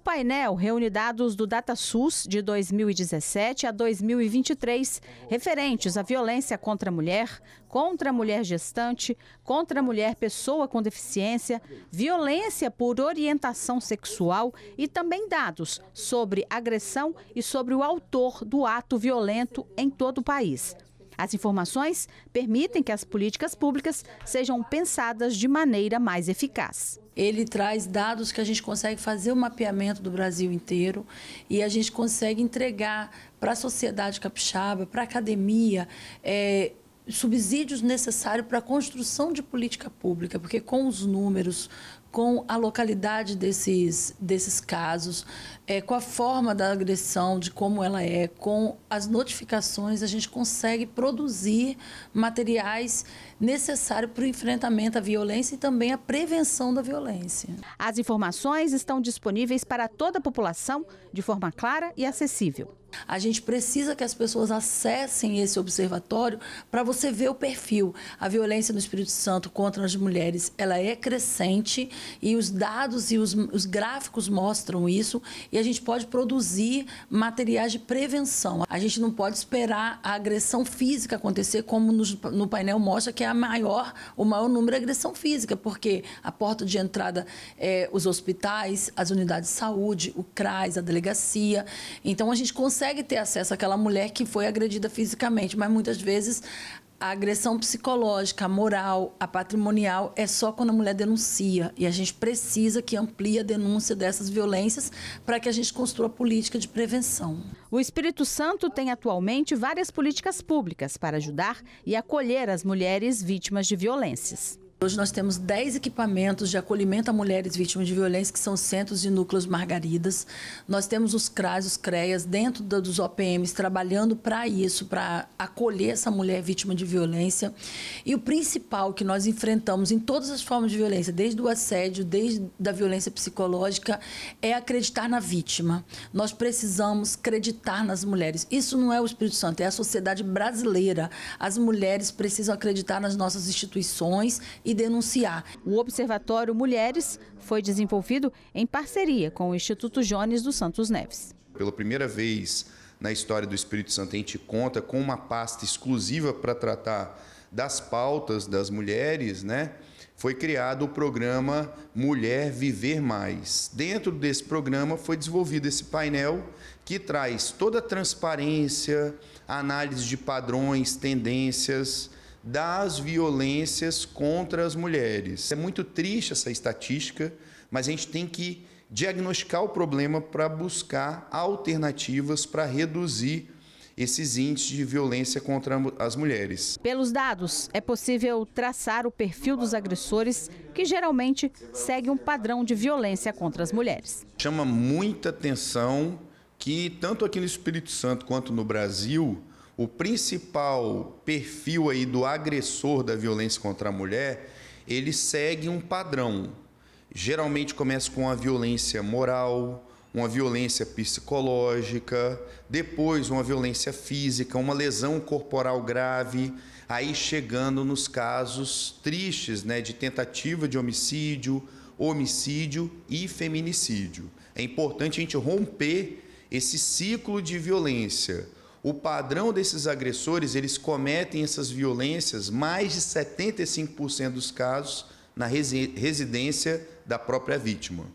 painel reúne dados do DataSUS de 2017 a 2023, referentes à violência contra a mulher, contra a mulher gestante, contra a mulher pessoa com deficiência, violência por orientação sexual e também dados sobre agressão e sobre o autor do ato violento em todo o país. As informações permitem que as políticas públicas sejam pensadas de maneira mais eficaz. Ele traz dados que a gente consegue fazer o mapeamento do Brasil inteiro e a gente consegue entregar para a sociedade capixaba, para a academia, é, subsídios necessários para a construção de política pública, porque com os números, com a localidade desses, desses casos, é, com a forma da agressão, de como ela é, com as notificações, a gente consegue produzir materiais necessários para o enfrentamento à violência e também a prevenção da violência. As informações estão disponíveis para toda a população de forma clara e acessível. A gente precisa que as pessoas acessem esse observatório para você ver o perfil. A violência no Espírito Santo contra as mulheres, ela é crescente e os dados e os, os gráficos mostram isso e a gente pode produzir materiais de prevenção. A gente não pode esperar a agressão física acontecer, como no, no painel mostra que é a maior, o maior número é agressão física, porque a porta de entrada é os hospitais, as unidades de saúde, o CRAS, a delegacia. Então a gente consegue consegue ter acesso àquela mulher que foi agredida fisicamente, mas muitas vezes a agressão psicológica, a moral, a patrimonial é só quando a mulher denuncia. E a gente precisa que amplie a denúncia dessas violências para que a gente construa política de prevenção. O Espírito Santo tem atualmente várias políticas públicas para ajudar e acolher as mulheres vítimas de violências. Hoje nós temos 10 equipamentos de acolhimento a mulheres vítimas de violência, que são centros e núcleos Margaridas. Nós temos os CRAS, os CREAS, dentro dos OPMs, trabalhando para isso, para acolher essa mulher vítima de violência. E o principal que nós enfrentamos em todas as formas de violência, desde o assédio, desde da violência psicológica, é acreditar na vítima. Nós precisamos acreditar nas mulheres. Isso não é o Espírito Santo, é a sociedade brasileira. As mulheres precisam acreditar nas nossas instituições e denunciar. O Observatório Mulheres foi desenvolvido em parceria com o Instituto Jones dos Santos Neves. Pela primeira vez na história do Espírito Santo, a gente conta com uma pasta exclusiva para tratar das pautas das mulheres, né? foi criado o programa Mulher Viver Mais. Dentro desse programa foi desenvolvido esse painel que traz toda a transparência, análise de padrões, tendências, das violências contra as mulheres. É muito triste essa estatística, mas a gente tem que diagnosticar o problema para buscar alternativas para reduzir esses índices de violência contra as mulheres. Pelos dados, é possível traçar o perfil dos agressores, que geralmente segue um padrão de violência contra as mulheres. Chama muita atenção que, tanto aqui no Espírito Santo quanto no Brasil, o principal perfil aí do agressor da violência contra a mulher, ele segue um padrão. Geralmente começa com a violência moral, uma violência psicológica, depois uma violência física, uma lesão corporal grave, aí chegando nos casos tristes, né, de tentativa de homicídio, homicídio e feminicídio. É importante a gente romper esse ciclo de violência o padrão desses agressores, eles cometem essas violências, mais de 75% dos casos, na residência da própria vítima.